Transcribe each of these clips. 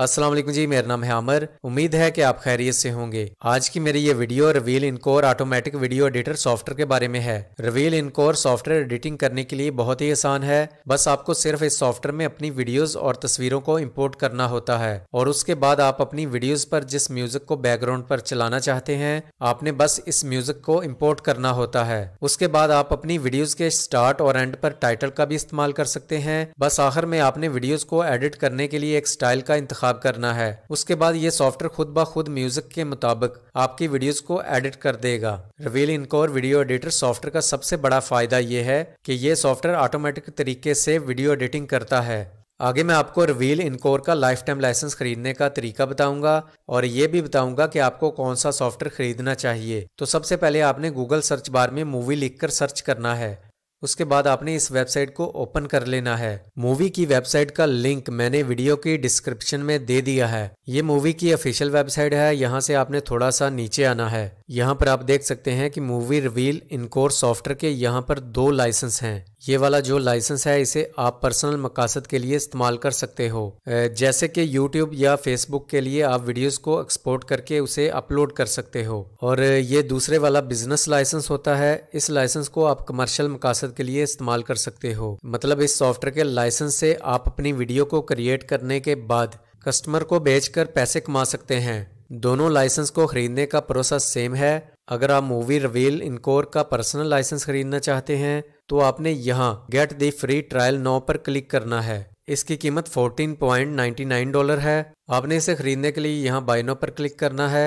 असलम जी मेरा नाम है आमर उम्मीद है कि आप खैरियत से होंगे आज की मेरी ये वीडियो रवील इनकोर ऑटोमेटिक वीडियो एडिटर सॉफ्टवेयर के बारे में है रवील इनकोर सॉफ्टवेयर एडिटिंग करने के लिए बहुत ही आसान है बस आपको सिर्फ इस सॉफ्टवेयर में अपनी वीडियोस और तस्वीरों को इम्पोर्ट करना होता है और उसके बाद आप अपनी वीडियोज पर जिस म्यूजिक को बैकग्राउंड पर चलाना चाहते हैं आपने बस इस म्यूजिक को इम्पोर्ट करना होता है उसके बाद आप अपनी वीडियोज के स्टार्ट और एंड पर टाइटल का भी इस्तेमाल कर सकते हैं बस आखिर में आपने वीडियोज को एडिट करने के लिए एक स्टाइल का इंतजाम इंतखब करना है उसके बाद ये सॉफ्टवेयर खुद ब खुद म्यूजिक के मुताबिक आपकी वीडियोस को एडिट कर देगा रवील इनकोर वीडियो एडिटर सॉफ्टवेयर का सबसे बड़ा फायदा ये है कि ये सॉफ्टवेयर ऑटोमेटिक तरीके से वीडियो एडिटिंग करता है आगे मैं आपको रवील इनकोर का लाइफ टाइम लाइसेंस खरीदने का तरीका बताऊंगा और ये भी बताऊंगा कि आपको कौन सा सॉफ्टवेयर खरीदना चाहिए तो सबसे पहले आपने गूगल सर्च बार में मूवी लिखकर सर्च करना है उसके बाद आपने इस वेबसाइट को ओपन कर लेना है मूवी की वेबसाइट का लिंक मैंने वीडियो की डिस्क्रिप्शन में दे दिया है ये मूवी की ऑफिशियल वेबसाइट है यहाँ से आपने थोड़ा सा नीचे आना है यहाँ पर आप देख सकते हैं कि मूवी रिवील इनकोर सॉफ्टवेयर के यहाँ पर दो लाइसेंस हैं ये वाला जो लाइसेंस है इसे आप पर्सनल मकासद के लिए इस्तेमाल कर सकते हो जैसे कि यूट्यूब या फेसबुक के लिए आप वीडियोस को एक्सपोर्ट करके उसे अपलोड कर सकते हो और ये दूसरे वाला बिजनेस लाइसेंस होता है इस लाइसेंस को आप कमर्शियल मकासद के लिए इस्तेमाल कर सकते हो मतलब इस सॉफ्टवेयर के लाइसेंस से आप अपनी वीडियो को क्रिएट करने के बाद कस्टमर को बेच पैसे कमा सकते हैं दोनों लाइसेंस को खरीदने का प्रोसेस सेम है अगर आप मूवी रवेल इनकोर का पर्सनल लाइसेंस खरीदना चाहते हैं तो आपने यहाँ get the free trial now पर क्लिक करना है इसकी कीमत 14.99 डॉलर है आपने इसे खरीदने के लिए यहाँ बाइनो पर क्लिक करना है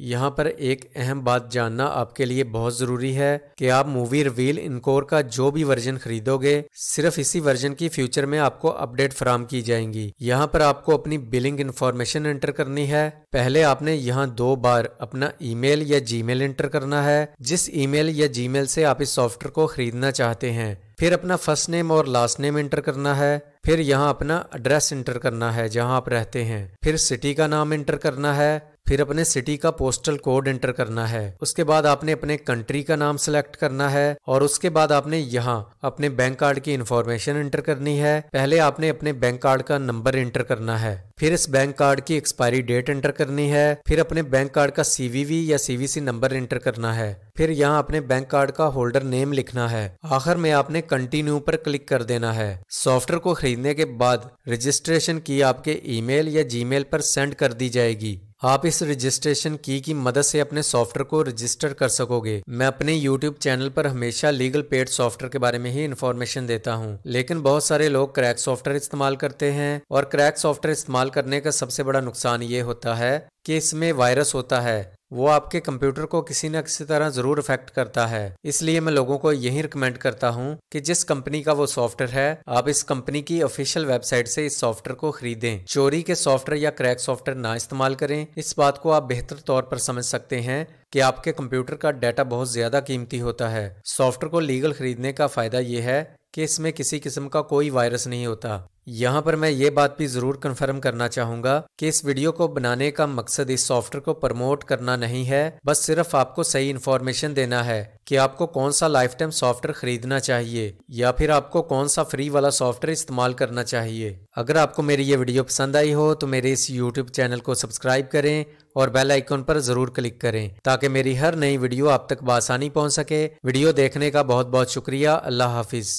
यहाँ पर एक अहम बात जानना आपके लिए बहुत ज़रूरी है कि आप मूवी रिवील इनकोर का जो भी वर्जन खरीदोगे सिर्फ इसी वर्जन की फ्यूचर में आपको अपडेट फराम की जाएंगी यहाँ पर आपको अपनी बिलिंग इन्फॉर्मेशन एंटर करनी है पहले आपने यहाँ दो बार अपना ईमेल या जीमेल एंटर करना है जिस ईमेल या जीमेल से आप इस सॉफ्टवेयर को खरीदना चाहते हैं फिर अपना फर्स्ट नेम और लास्ट नेम इंटर करना है फिर यहाँ अपना एड्रेस इंटर करना है जहाँ आप रहते हैं फिर सिटी का नाम इंटर करना है फिर अपने सिटी का पोस्टल कोड एंटर करना है उसके बाद आपने अपने कंट्री का नाम सेलेक्ट करना है और उसके बाद आपने यहाँ अपने बैंक कार्ड की इन्फॉर्मेशन इंटर करनी है पहले आपने अपने बैंक कार्ड का नंबर इंटर करना है फिर इस बैंक कार्ड की एक्सपायरी डेट एंटर करनी है फिर अपने बैंक कार्ड का सीवीवी या सीवीसी नंबर एंटर करना है फिर यहाँ अपने बैंक कार्ड का होल्डर नेम लिखना है आखिर में आपने कंटिन्यू पर क्लिक कर देना है सॉफ्टवेयर को खरीदने के बाद रजिस्ट्रेशन की आपके ईमेल या जीमेल पर सेंड कर दी जाएगी आप इस रजिस्ट्रेशन की की मदद से अपने सॉफ्टवेयर को रजिस्टर कर सकोगे मैं अपने यूट्यूब चैनल पर हमेशा लीगल पेड सॉफ्टवेयर के बारे में ही इन्फॉर्मेशन देता हूँ लेकिन बहुत सारे लोग क्रैक सॉफ्टवेयर इस्तेमाल करते हैं और क्रैक सॉफ्टवेयर इस्तेमाल करने का सबसे बड़ा नुकसान ये होता है कि इसमें वायरस होता है वो आपके कंप्यूटर को किसी न किसी तरह ज़रूर इफेक्ट करता है इसलिए मैं लोगों को यही रिकमेंड करता हूँ कि जिस कंपनी का वो सॉफ्टवेयर है आप इस कंपनी की ऑफिशियल वेबसाइट से इस सॉफ्टवेयर को खरीदें चोरी के सॉफ्टवेयर या क्रैक सॉफ्टवेयर ना इस्तेमाल करें इस बात को आप बेहतर तौर पर समझ सकते हैं कि आपके कंप्यूटर का डाटा बहुत ज़्यादा कीमती होता है सॉफ्टवेयर को लीगल खरीदने का फ़ायदा ये है कि इसमें किसी किस्म का कोई वायरस नहीं होता यहाँ पर मैं ये बात भी ज़रूर कंफर्म करना चाहूँगा कि इस वीडियो को बनाने का मकसद इस सॉफ्टवेयर को प्रमोट करना नहीं है बस सिर्फ आपको सही इन्फॉर्मेशन देना है कि आपको कौन सा लाइफ टाइम सॉफ्टवेयर खरीदना चाहिए या फिर आपको कौन सा फ्री वाला सॉफ्टवेयर इस्तेमाल करना चाहिए अगर आपको मेरी ये वीडियो पसंद आई हो तो मेरे इस यूट्यूब चैनल को सब्सक्राइब करें और बेल आइकन पर ज़रूर क्लिक करें ताकि मेरी हर नई वीडियो आप तक बसानी पहुँच सके वीडियो देखने का बहुत बहुत शुक्रिया अल्लाह हाफिज़